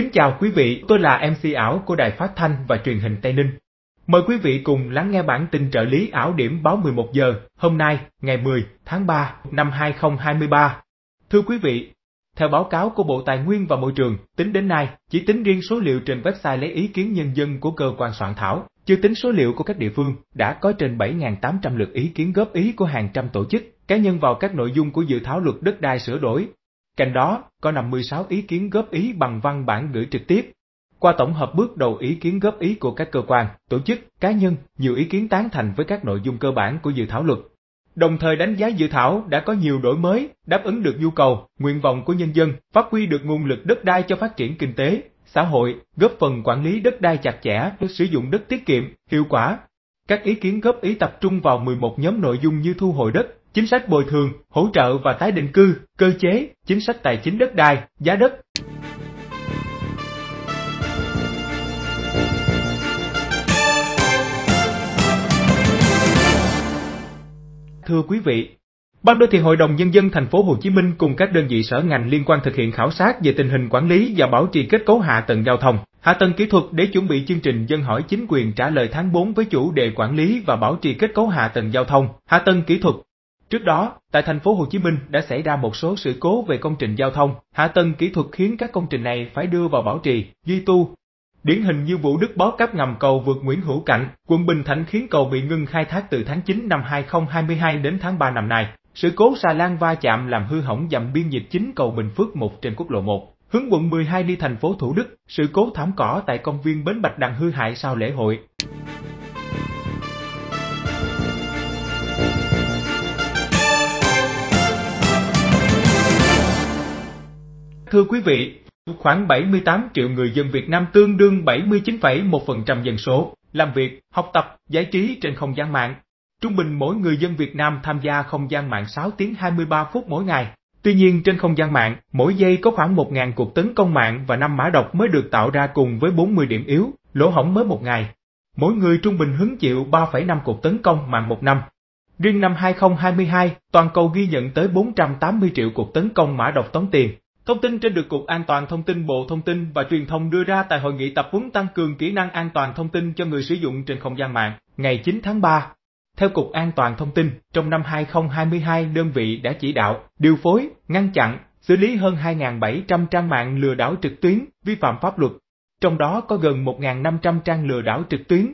Kính chào quý vị, tôi là MC ảo của Đài Phát Thanh và Truyền hình Tây Ninh. Mời quý vị cùng lắng nghe bản tin trợ lý ảo điểm báo 11 giờ hôm nay, ngày 10 tháng 3 năm 2023. Thưa quý vị, theo báo cáo của Bộ Tài nguyên và Môi trường, tính đến nay, chỉ tính riêng số liệu trên website lấy ý kiến nhân dân của cơ quan soạn thảo, chưa tính số liệu của các địa phương, đã có trên 7.800 lượt ý kiến góp ý của hàng trăm tổ chức, cá nhân vào các nội dung của dự thảo luật đất đai sửa đổi, Cạnh đó, có 56 ý kiến góp ý bằng văn bản gửi trực tiếp. Qua tổng hợp bước đầu ý kiến góp ý của các cơ quan, tổ chức, cá nhân, nhiều ý kiến tán thành với các nội dung cơ bản của dự thảo luật. Đồng thời đánh giá dự thảo đã có nhiều đổi mới, đáp ứng được nhu cầu, nguyện vọng của nhân dân, phát huy được nguồn lực đất đai cho phát triển kinh tế, xã hội, góp phần quản lý đất đai chặt chẽ, sử dụng đất tiết kiệm, hiệu quả. Các ý kiến góp ý tập trung vào 11 nhóm nội dung như thu hồi đất, chính sách bồi thường, hỗ trợ và tái định cư, cơ chế, chính sách tài chính đất đai, giá đất. Thưa quý vị, Ban đô thị Hội đồng Nhân dân thành phố Hồ Chí Minh cùng các đơn vị sở ngành liên quan thực hiện khảo sát về tình hình quản lý và bảo trì kết cấu hạ tầng giao thông, hạ tầng kỹ thuật để chuẩn bị chương trình dân hỏi chính quyền trả lời tháng 4 với chủ đề quản lý và bảo trì kết cấu hạ tầng giao thông, hạ tầng kỹ thuật, Trước đó, tại thành phố Hồ Chí Minh đã xảy ra một số sự cố về công trình giao thông, hạ tầng kỹ thuật khiến các công trình này phải đưa vào bảo trì, duy tu. Điển hình như vụ đứt bó cáp ngầm cầu vượt Nguyễn Hữu Cảnh, quận Bình Thạnh khiến cầu bị ngưng khai thác từ tháng 9 năm 2022 đến tháng 3 năm nay. Sự cố xà lan va chạm làm hư hỏng dầm biên dịch chính cầu Bình Phước 1 trên quốc lộ 1 hướng quận 12 đi thành phố Thủ Đức, sự cố thảm cỏ tại công viên Bến Bạch Đằng hư hại sau lễ hội. Thưa quý vị, khoảng 78 triệu người dân Việt Nam tương đương 79,1% dân số, làm việc, học tập, giải trí trên không gian mạng. Trung bình mỗi người dân Việt Nam tham gia không gian mạng 6 tiếng 23 phút mỗi ngày. Tuy nhiên trên không gian mạng, mỗi giây có khoảng 1.000 cuộc tấn công mạng và 5 mã độc mới được tạo ra cùng với 40 điểm yếu, lỗ hổng mới một ngày. Mỗi người trung bình hứng chịu 3,5 cuộc tấn công mạng một năm. Riêng năm 2022, toàn cầu ghi nhận tới 480 triệu cuộc tấn công mã độc tống tiền, Thông tin trên được Cục An toàn Thông tin Bộ Thông tin và Truyền thông đưa ra tại hội nghị tập huấn tăng cường kỹ năng an toàn thông tin cho người sử dụng trên không gian mạng ngày 9 tháng 3. Theo Cục An toàn Thông tin, trong năm 2022 đơn vị đã chỉ đạo, điều phối, ngăn chặn, xử lý hơn 2.700 trang mạng lừa đảo trực tuyến, vi phạm pháp luật. Trong đó có gần 1.500 trang lừa đảo trực tuyến.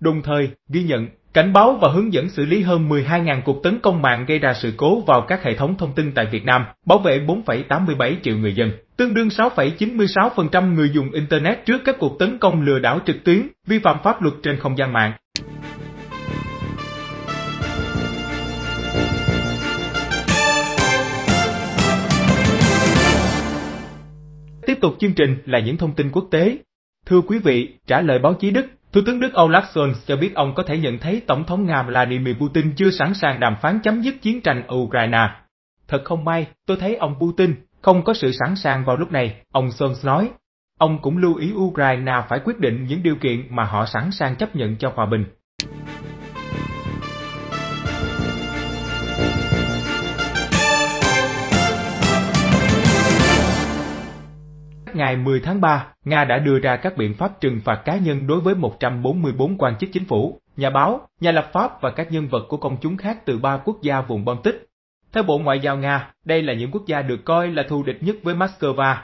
Đồng thời, ghi nhận cảnh báo và hướng dẫn xử lý hơn 12.000 cuộc tấn công mạng gây ra sự cố vào các hệ thống thông tin tại Việt Nam, bảo vệ 4,87 triệu người dân, tương đương 6,96% người dùng Internet trước các cuộc tấn công lừa đảo trực tuyến, vi phạm pháp luật trên không gian mạng. Tiếp tục chương trình là những thông tin quốc tế. Thưa quý vị, trả lời báo chí Đức, Thủ tướng Đức Olaf Scholz cho biết ông có thể nhận thấy Tổng thống Nga Vladimir Putin chưa sẵn sàng đàm phán chấm dứt chiến tranh Ukraine. Thật không may, tôi thấy ông Putin không có sự sẵn sàng vào lúc này, ông Scholz nói. Ông cũng lưu ý Ukraine phải quyết định những điều kiện mà họ sẵn sàng chấp nhận cho hòa bình. Ngày 10 tháng 3, Nga đã đưa ra các biện pháp trừng phạt cá nhân đối với 144 quan chức chính phủ, nhà báo, nhà lập pháp và các nhân vật của công chúng khác từ ba quốc gia vùng Baltic. Theo Bộ Ngoại giao Nga, đây là những quốc gia được coi là thù địch nhất với Moscow.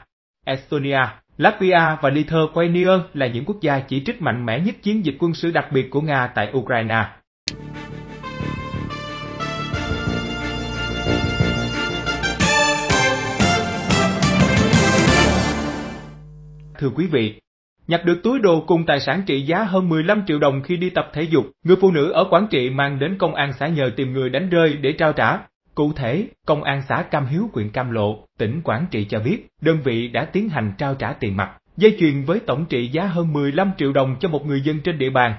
Estonia, Latvia và Lithuania là những quốc gia chỉ trích mạnh mẽ nhất chiến dịch quân sự đặc biệt của Nga tại Ukraine. Thưa quý vị, nhặt được túi đồ cùng tài sản trị giá hơn 15 triệu đồng khi đi tập thể dục, người phụ nữ ở Quảng Trị mang đến công an xã nhờ tìm người đánh rơi để trao trả. Cụ thể, Công an xã Cam Hiếu, huyện Cam Lộ, tỉnh Quảng Trị cho biết, đơn vị đã tiến hành trao trả tiền mặt, dây chuyền với tổng trị giá hơn 15 triệu đồng cho một người dân trên địa bàn.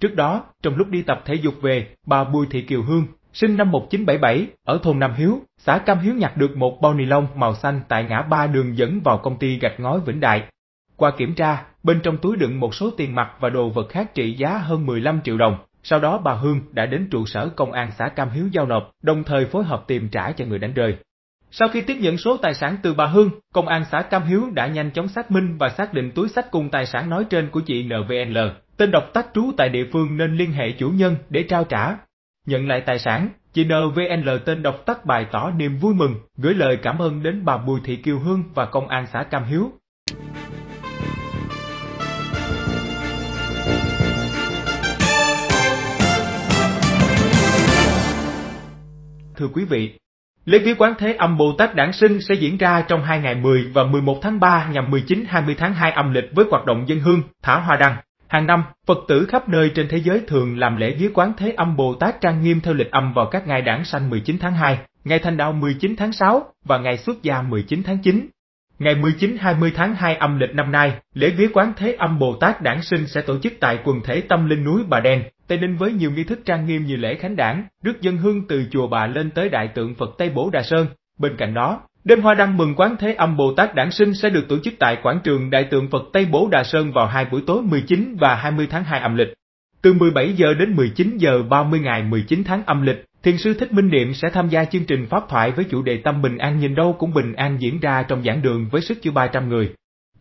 Trước đó, trong lúc đi tập thể dục về, bà Bùi Thị Kiều Hương, sinh năm 1977, ở thôn Nam Hiếu, xã Cam Hiếu nhặt được một bao ni lông màu xanh tại ngã ba đường dẫn vào công ty gạch ngói Vĩnh Đại. Qua kiểm tra, bên trong túi đựng một số tiền mặt và đồ vật khác trị giá hơn 15 triệu đồng. Sau đó bà Hương đã đến trụ sở công an xã Cam Hiếu giao nộp, đồng thời phối hợp tìm trả cho người đánh rơi. Sau khi tiếp nhận số tài sản từ bà Hương, công an xã Cam Hiếu đã nhanh chóng xác minh và xác định túi sách cùng tài sản nói trên của chị NVL, tên độc tác trú tại địa phương nên liên hệ chủ nhân để trao trả. Nhận lại tài sản, chị NVL tên độc tác bày tỏ niềm vui mừng, gửi lời cảm ơn đến bà Bùi Thị Kiều Hương và công an xã Cam Hiếu Thưa quý vị, lễ viếng quán thế âm Bồ Tát Đản Sinh sẽ diễn ra trong hai ngày 10 và 11 tháng 3 nhằm 19-20 tháng 2 âm lịch với hoạt động dân hương, thả hoa đăng. Hàng năm, Phật tử khắp nơi trên thế giới thường làm lễ viếng quán thế âm Bồ Tát trang nghiêm theo lịch âm vào các ngày đản sanh 19 tháng 2, ngày thành đạo 19 tháng 6 và ngày xuất gia 19 tháng 9. Ngày 19-20 tháng 2 âm lịch năm nay, lễ viếng quán Thế Âm Bồ Tát Đản Sinh sẽ tổ chức tại quần thể tâm linh núi Bà Đen, Tây Ninh với nhiều nghi thức trang nghiêm như lễ khánh đảng, rước dân hương từ chùa bà lên tới đại tượng Phật Tây Bổ Đà Sơn. Bên cạnh đó, đêm hoa đăng mừng quán thế âm Bồ Tát Đản Sinh sẽ được tổ chức tại quảng trường đại tượng Phật Tây Bổ Đà Sơn vào hai buổi tối 19 và 20 tháng 2 âm lịch. Từ 17 giờ đến 19 giờ 30 ngày 19 tháng âm lịch, Thiền sư Thích Minh Niệm sẽ tham gia chương trình pháp thoại với chủ đề Tâm Bình An nhìn đâu cũng bình an diễn ra trong giảng đường với sức chứa 300 người.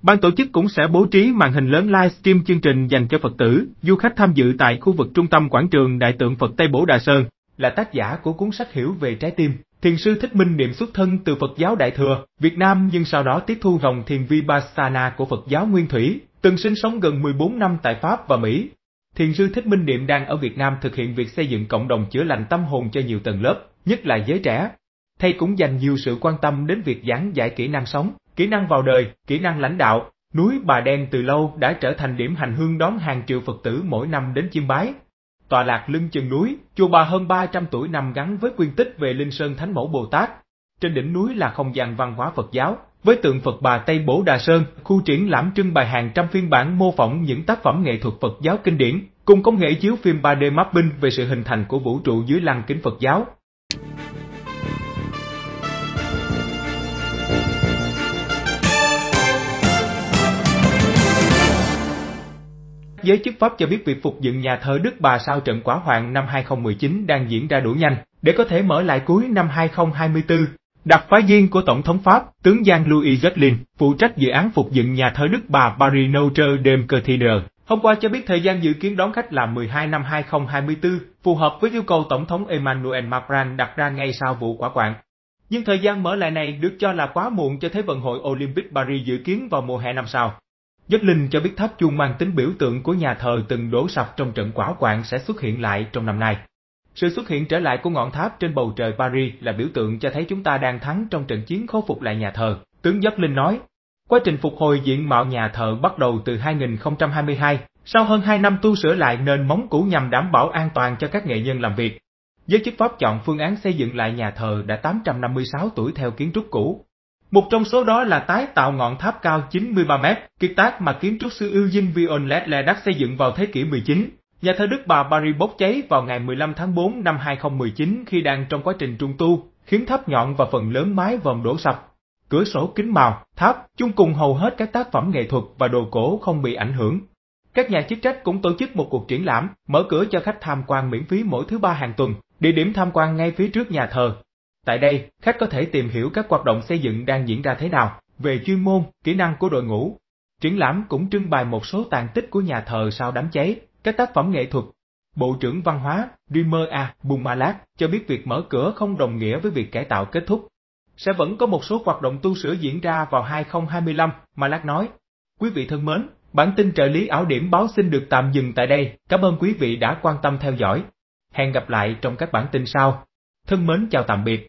Ban tổ chức cũng sẽ bố trí màn hình lớn livestream chương trình dành cho Phật tử, du khách tham dự tại khu vực trung tâm quảng trường Đại tượng Phật Tây Bổ Đà Sơn, là tác giả của cuốn sách Hiểu về trái tim. Thiền sư Thích Minh niệm xuất thân từ Phật giáo Đại Thừa, Việt Nam nhưng sau đó tiếp thu dòng thiền Vipassana của Phật giáo Nguyên Thủy, từng sinh sống gần 14 năm tại Pháp và Mỹ. Thiền sư Thích Minh Niệm đang ở Việt Nam thực hiện việc xây dựng cộng đồng chữa lành tâm hồn cho nhiều tầng lớp, nhất là giới trẻ. Thầy cũng dành nhiều sự quan tâm đến việc giảng dạy kỹ năng sống, Kỹ năng vào đời, kỹ năng lãnh đạo, núi Bà Đen từ lâu đã trở thành điểm hành hương đón hàng triệu Phật tử mỗi năm đến chiêm bái. Tòa lạc lưng chân núi, chùa bà hơn 300 tuổi nằm gắn với quyên tích về Linh Sơn Thánh Mẫu Bồ Tát. Trên đỉnh núi là không gian văn hóa Phật giáo, với tượng Phật bà Tây Bổ Đà Sơn, khu triển lãm trưng bày hàng trăm phiên bản mô phỏng những tác phẩm nghệ thuật Phật giáo kinh điển, cùng công nghệ chiếu phim 3D mapping về sự hình thành của vũ trụ dưới lăng kính Phật giáo. giới chức Pháp cho biết việc phục dựng nhà thờ Đức Bà sau trận hỏa hoạn năm 2019 đang diễn ra đủ nhanh để có thể mở lại cuối năm 2024. Đặc phái viên của Tổng thống Pháp, tướng Giang Louis Gatlin, phụ trách dự án phục dựng nhà thờ Đức Bà Paris Notre Dame Cathedral, hôm qua cho biết thời gian dự kiến đón khách là 12 năm 2024, phù hợp với yêu cầu Tổng thống Emmanuel Macron đặt ra ngay sau vụ quả quạng. Nhưng thời gian mở lại này được cho là quá muộn cho Thế vận hội Olympic Paris dự kiến vào mùa hè năm sau. Dách Linh cho biết tháp chuông mang tính biểu tượng của nhà thờ từng đổ sập trong trận quả quạng sẽ xuất hiện lại trong năm nay. Sự xuất hiện trở lại của ngọn tháp trên bầu trời Paris là biểu tượng cho thấy chúng ta đang thắng trong trận chiến khôi phục lại nhà thờ, tướng Dách Linh nói. Quá trình phục hồi diện mạo nhà thờ bắt đầu từ 2022, sau hơn 2 năm tu sửa lại nền móng cũ nhằm đảm bảo an toàn cho các nghệ nhân làm việc. Giới chức Pháp chọn phương án xây dựng lại nhà thờ đã 856 tuổi theo kiến trúc cũ, một trong số đó là tái tạo ngọn tháp cao 93 mét, kiệt tác mà kiến trúc sư Eugene Vionnet Ledak xây dựng vào thế kỷ 19. Nhà thờ Đức Bà Paris bốc cháy vào ngày 15 tháng 4 năm 2019 khi đang trong quá trình trùng tu, khiến tháp nhọn và phần lớn mái vòm đổ sập. Cửa sổ kính màu, tháp, chung cùng hầu hết các tác phẩm nghệ thuật và đồ cổ không bị ảnh hưởng. Các nhà chức trách cũng tổ chức một cuộc triển lãm, mở cửa cho khách tham quan miễn phí mỗi thứ ba hàng tuần. Địa điểm tham quan ngay phía trước nhà thờ, Tại đây, khách có thể tìm hiểu các hoạt động xây dựng đang diễn ra thế nào, về chuyên môn, kỹ năng của đội ngũ. Triển lãm cũng trưng bày một số tàn tích của nhà thờ sau đám cháy, các tác phẩm nghệ thuật. Bộ trưởng Văn hóa Dreamer A. Bumalat cho biết việc mở cửa không đồng nghĩa với việc cải tạo kết thúc. Sẽ vẫn có một số hoạt động tu sửa diễn ra vào 2025, Malak nói. Quý vị thân mến, bản tin trợ lý ảo điểm báo xin được tạm dừng tại đây. Cảm ơn quý vị đã quan tâm theo dõi. Hẹn gặp lại trong các bản tin sau. Thân mến chào tạm biệt.